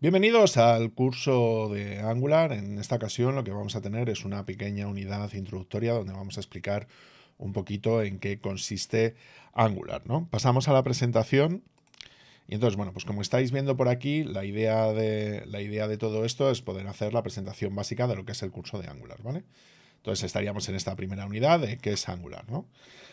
Bienvenidos al curso de Angular. En esta ocasión lo que vamos a tener es una pequeña unidad introductoria donde vamos a explicar un poquito en qué consiste Angular. ¿no? Pasamos a la presentación. Y entonces, bueno, pues como estáis viendo por aquí, la idea, de, la idea de todo esto es poder hacer la presentación básica de lo que es el curso de Angular, Entonces estaríamos en esta primera unidad de qué es Angular,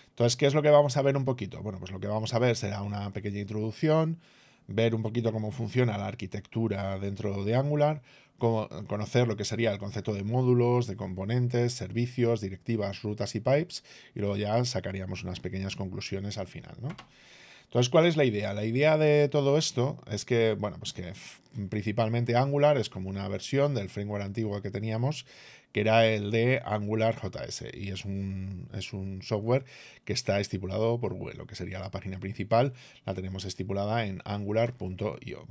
Entonces, ¿qué es lo que vamos a ver un poquito? Bueno, pues lo que vamos a ver será una pequeña introducción, ver un poquito cómo funciona la arquitectura dentro de Angular, conocer lo que sería el concepto de módulos, de componentes, servicios, directivas, rutas y pipes, y luego ya sacaríamos unas pequeñas conclusiones al final. ¿no? Entonces, ¿cuál es la idea? La idea de todo esto es que, bueno, pues que principalmente Angular es como una versión del framework antiguo que teníamos, que era el de Angular JS, y es un, es un software que está estipulado por Google, lo que sería la página principal, la tenemos estipulada en angular.io.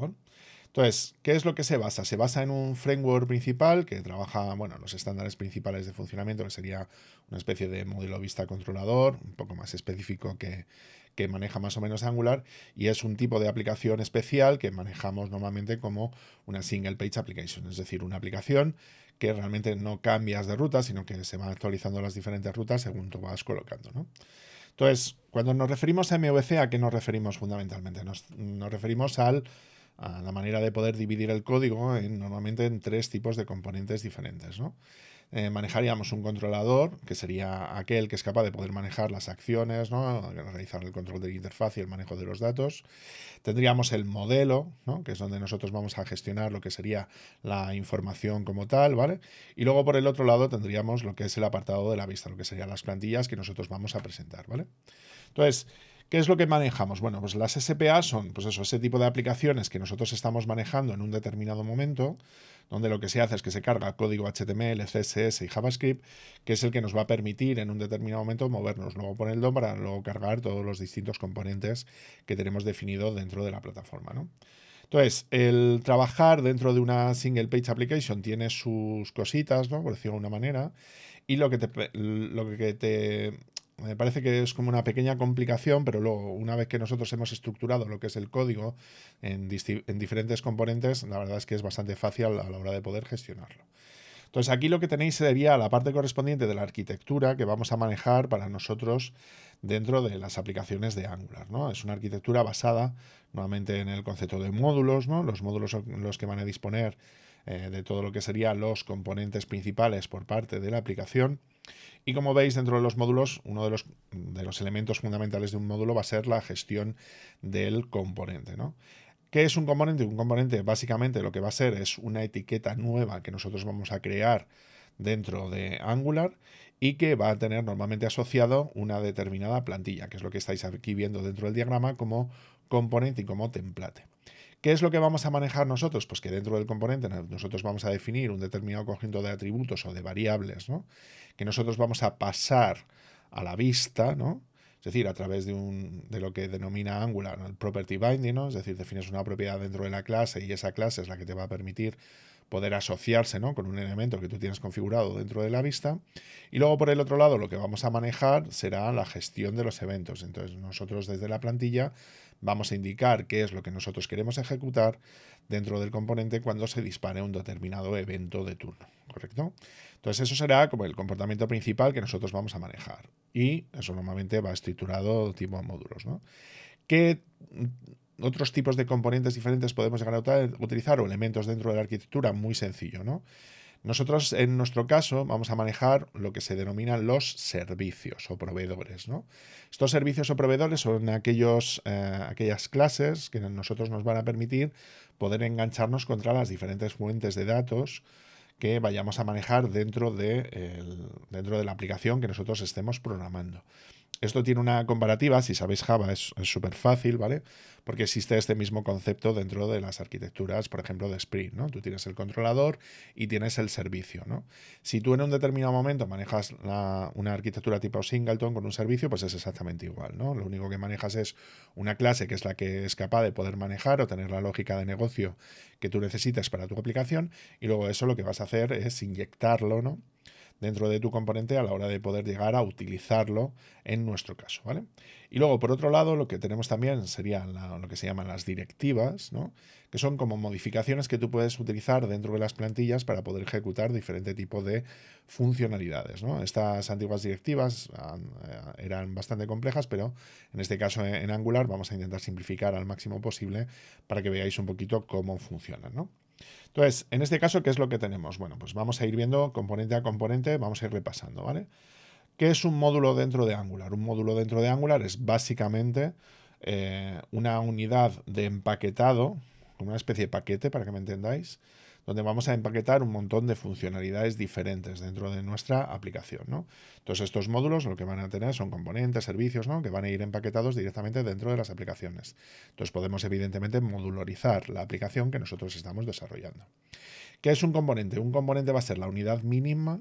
Entonces, ¿qué es lo que se basa? Se basa en un framework principal que trabaja, bueno, los estándares principales de funcionamiento, que sería una especie de modelo vista controlador, un poco más específico que, que maneja más o menos Angular y es un tipo de aplicación especial que manejamos normalmente como una single page application, es decir, una aplicación que realmente no cambias de ruta, sino que se van actualizando las diferentes rutas según tú vas colocando. ¿no? Entonces, cuando nos referimos a MVC, ¿a qué nos referimos fundamentalmente? Nos, referimos a la manera de poder dividir el código normalmente en tres tipos de componentes diferentes. ¿no? Eh, manejaríamos un controlador, que sería aquel que es capaz de poder manejar las acciones, ¿no? realizar el control de la interfaz y el manejo de los datos. Tendríamos el modelo, que es donde nosotros vamos a gestionar lo que sería la información como tal, ¿vale? Y luego por el otro lado tendríamos lo que es el apartado de la vista, lo que serían las plantillas que nosotros vamos a presentar, ¿vale? Entonces, ¿Qué es lo que manejamos? Bueno, pues las SPA son, pues eso, ese tipo de aplicaciones que nosotros estamos manejando en un determinado momento, donde lo que se hace es que se carga código HTML, CSS y JavaScript, que es el que nos va a permitir en un determinado momento movernos luego ponerlo para luego cargar todos los distintos componentes que tenemos definido dentro de la plataforma, ¿no? Entonces, el trabajar dentro de una single page application tiene sus cositas, ¿no? Por decirlo de alguna manera. Y lo que lo que te me parece que es como una pequeña complicación, pero luego, una vez que nosotros hemos estructurado lo que es el código en, diferentes componentes, la verdad es que es bastante fácil a la hora de poder gestionarlo. Entonces aquí lo que tenéis sería la parte correspondiente de la arquitectura que vamos a manejar para nosotros dentro de las aplicaciones de Angular. ¿no? Es una arquitectura basada nuevamente en el concepto de módulos. ¿no? Los módulos son los que van a disponer eh, de todo lo que serían los componentes principales por parte de la aplicación. Y como veis, dentro de los módulos, uno de los, elementos fundamentales de un módulo va a ser la gestión del componente. ¿no? ¿Qué es un componente? Un componente básicamente lo que va a ser es una etiqueta nueva que nosotros vamos a crear dentro de Angular y que va a tener normalmente asociado una determinada plantilla, que es lo que estáis aquí viendo dentro del diagrama como componente y como template. ¿Qué es lo que vamos a manejar nosotros? Pues que dentro del componente nosotros vamos a definir un determinado conjunto de atributos o de variables, ¿no? Que nosotros vamos a pasar a la vista, ¿no? Es decir, a través de, un, lo que denomina Angular, el property binding, ¿no? es decir, defines una propiedad dentro de la clase y esa clase es la que te va a permitir poder asociarse ¿no? con un elemento que tú tienes configurado dentro de la vista. Y luego por el otro lado lo que vamos a manejar será la gestión de los eventos. Entonces nosotros desde la plantilla vamos a indicar qué es lo que nosotros queremos ejecutar dentro del componente cuando se dispare un determinado evento de turno, ¿correcto? Entonces eso será como el comportamiento principal que nosotros vamos a manejar y eso normalmente va estructurado tipo módulos, ¿no? ¿Qué otros tipos de componentes diferentes podemos utilizar o elementos dentro de la arquitectura muy sencillo, ¿no? Nosotros, en nuestro caso, vamos a manejar lo que se denominan los servicios o proveedores. ¿no? Estos servicios o proveedores son aquellos, eh, aquellas clases que nosotros nos van a permitir poder engancharnos contra las diferentes fuentes de datos que vayamos a manejar dentro de, dentro de la aplicación que nosotros estemos programando. Esto tiene una comparativa, si sabéis Java es súper fácil, ¿vale? Porque existe este mismo concepto dentro de las arquitecturas, por ejemplo, de Spring, ¿no? Tú tienes el controlador y tienes el servicio, ¿no? Si tú en un determinado momento manejas una arquitectura tipo Singleton con un servicio, pues es exactamente igual, ¿no? Lo único que manejas es una clase que es la que es capaz de poder manejar o tener la lógica de negocio que tú necesitas para tu aplicación y luego eso lo que vas a hacer es inyectarlo, ¿no? dentro de tu componente a la hora de poder llegar a utilizarlo en nuestro caso, ¿vale? Y luego, por otro lado, lo que tenemos también serían lo que se llaman las directivas, ¿no? que son como modificaciones que tú puedes utilizar dentro de las plantillas para poder ejecutar diferente tipo de funcionalidades. Estas antiguas directivas ah, eh, eran bastante complejas, pero en este caso eh, en Angular vamos a intentar simplificar al máximo posible para que veáis un poquito cómo funcionan. ¿no? Entonces, en este caso, ¿qué es lo que tenemos? Bueno, pues vamos a ir viendo componente a componente, vamos a ir repasando, ¿vale? ¿Qué es un módulo dentro de Angular? Un módulo dentro de Angular es básicamente eh, una unidad de empaquetado, como una especie de paquete, para que me entendáis, donde vamos a empaquetar un montón de funcionalidades diferentes dentro de nuestra aplicación. ¿no? Entonces estos módulos lo que van a tener son componentes, servicios, ¿no? que van a ir empaquetados directamente dentro de las aplicaciones. Entonces podemos evidentemente modularizar la aplicación que nosotros estamos desarrollando. ¿Qué es un componente? Un componente va a ser la unidad mínima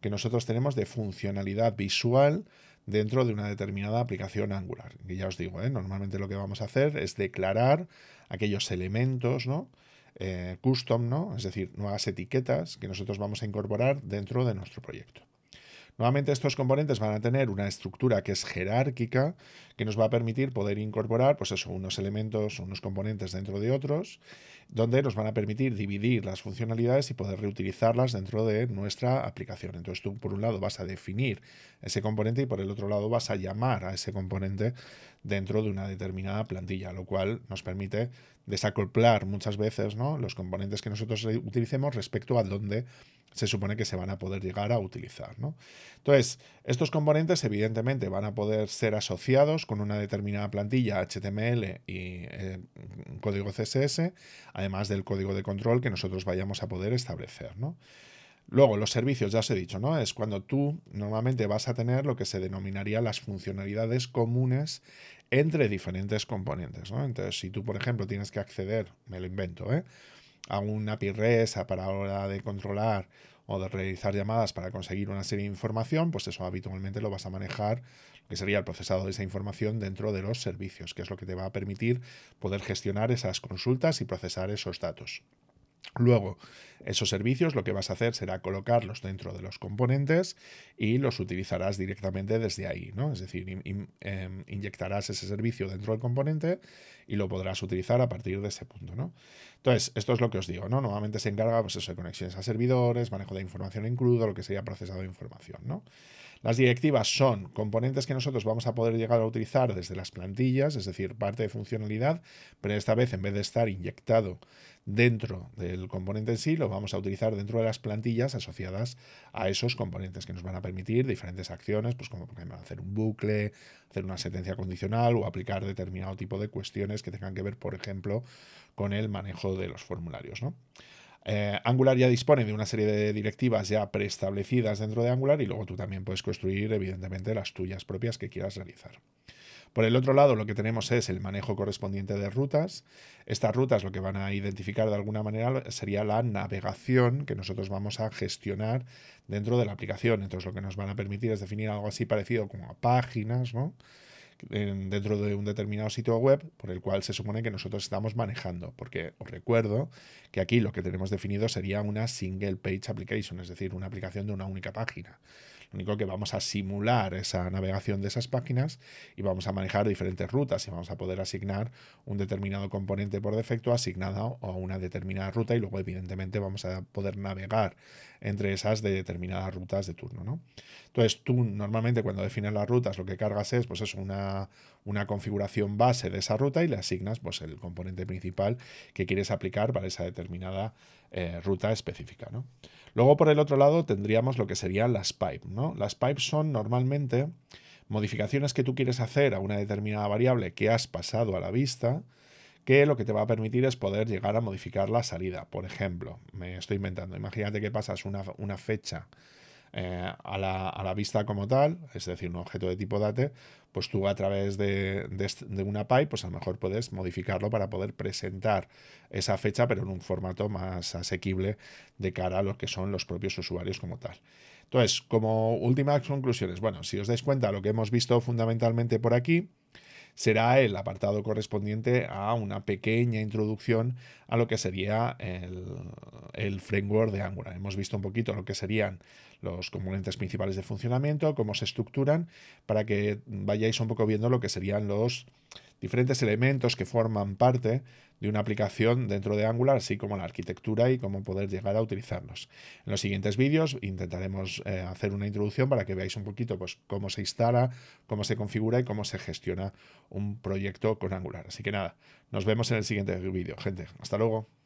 que nosotros tenemos de funcionalidad visual dentro de una determinada aplicación Angular. Y ya os digo, ¿eh? normalmente lo que vamos a hacer es declarar aquellos elementos ¿no? Eh, custom, ¿no? Es decir, nuevas etiquetas que nosotros vamos a incorporar dentro de nuestro proyecto. Nuevamente estos componentes van a tener una estructura que es jerárquica, que nos va a permitir poder incorporar pues eso, unos elementos, unos componentes dentro de otros, donde nos van a permitir dividir las funcionalidades y poder reutilizarlas dentro de nuestra aplicación. Entonces tú por un lado vas a definir ese componente y por el otro lado vas a llamar a ese componente dentro de una determinada plantilla, lo cual nos permite desacoplar muchas veces ¿no? los componentes que nosotros utilicemos respecto a dónde se supone que se van a poder llegar a utilizar. ¿no? Entonces, estos componentes evidentemente van a poder ser asociados con una determinada plantilla HTML y eh, código CSS, además del código de control que nosotros vayamos a poder establecer. ¿no? Luego, los servicios, ya os he dicho, ¿no? Es cuando tú normalmente vas a tener lo que se denominaría las funcionalidades comunes entre diferentes componentes, ¿no? Entonces, si tú, por ejemplo, tienes que acceder, me lo invento, ¿eh? a un API REST para hora de controlar o de realizar llamadas para conseguir una serie de información, pues eso habitualmente lo vas a manejar, lo que sería el procesado de esa información dentro de los servicios, que es lo que te va a permitir poder gestionar esas consultas y procesar esos datos. Luego, esos servicios lo que vas a hacer será colocarlos dentro de los componentes y los utilizarás directamente desde ahí, ¿no? Es decir, em, inyectarás ese servicio dentro del componente y lo podrás utilizar a partir de ese punto, ¿no? Entonces, esto es lo que os digo, ¿no? Nuevamente se encarga, pues, eso, de conexiones a servidores, manejo de información en crudo, lo que sea procesado de información, ¿no? Las directivas son componentes que nosotros vamos a poder llegar a utilizar desde las plantillas, es decir, parte de funcionalidad, pero esta vez en vez de estar inyectado dentro del componente en sí, lo vamos a utilizar dentro de las plantillas asociadas a esos componentes que nos van a permitir diferentes acciones, pues como por ejemplo hacer un bucle, hacer una sentencia condicional o aplicar determinado tipo de cuestiones que tengan que ver, por ejemplo, con el manejo de los formularios. ¿no? Eh, Angular ya dispone de una serie de directivas ya preestablecidas dentro de Angular y luego tú también puedes construir, evidentemente, las tuyas propias que quieras realizar. Por el otro lado, lo que tenemos es el manejo correspondiente de rutas. Estas rutas lo que van a identificar de alguna manera sería la navegación que nosotros vamos a gestionar dentro de la aplicación. Entonces, lo que nos van a permitir es definir algo así parecido como a páginas, ¿no? dentro de un determinado sitio web por el cual se supone que nosotros estamos manejando. Porque os recuerdo que aquí lo que tenemos definido sería una single page application, es decir, una aplicación de una única página. Lo único que vamos a simular esa navegación de esas páginas y vamos a manejar diferentes rutas y vamos a poder asignar un determinado componente por defecto asignado a una determinada ruta y luego evidentemente vamos a poder navegar entre esas de determinadas rutas de turno. ¿no? Entonces tú normalmente cuando defines las rutas lo que cargas es pues es una, una configuración base de esa ruta y le asignas pues, el componente principal que quieres aplicar para esa determinada eh, ruta específica. ¿no? Luego, por el otro lado, tendríamos lo que serían las pipes. ¿no? Las pipes son normalmente modificaciones que tú quieres hacer a una determinada variable que has pasado a la vista, que lo que te va a permitir es poder llegar a modificar la salida. Por ejemplo, me estoy inventando, imagínate que pasas una fecha eh, a, la, vista como tal, es decir, un objeto de tipo date, pues tú a través de, una pipe, pues a lo mejor puedes modificarlo para poder presentar esa fecha, pero en un formato más asequible de cara a lo que son los propios usuarios como tal. Entonces, como últimas conclusiones, bueno, si os dais cuenta, lo que hemos visto fundamentalmente por aquí será el apartado correspondiente a una pequeña introducción a lo que sería el, framework de Angular. Hemos visto un poquito lo que serían los componentes principales de funcionamiento, cómo se estructuran, para que vayáis un poco viendo lo que serían los diferentes elementos que forman parte de una aplicación dentro de Angular, así como la arquitectura y cómo poder llegar a utilizarlos. En los siguientes vídeos intentaremos eh, hacer una introducción para que veáis un poquito pues, cómo se instala, cómo se configura y cómo se gestiona un proyecto con Angular. Así que nada, nos vemos en el siguiente vídeo, gente. Hasta luego.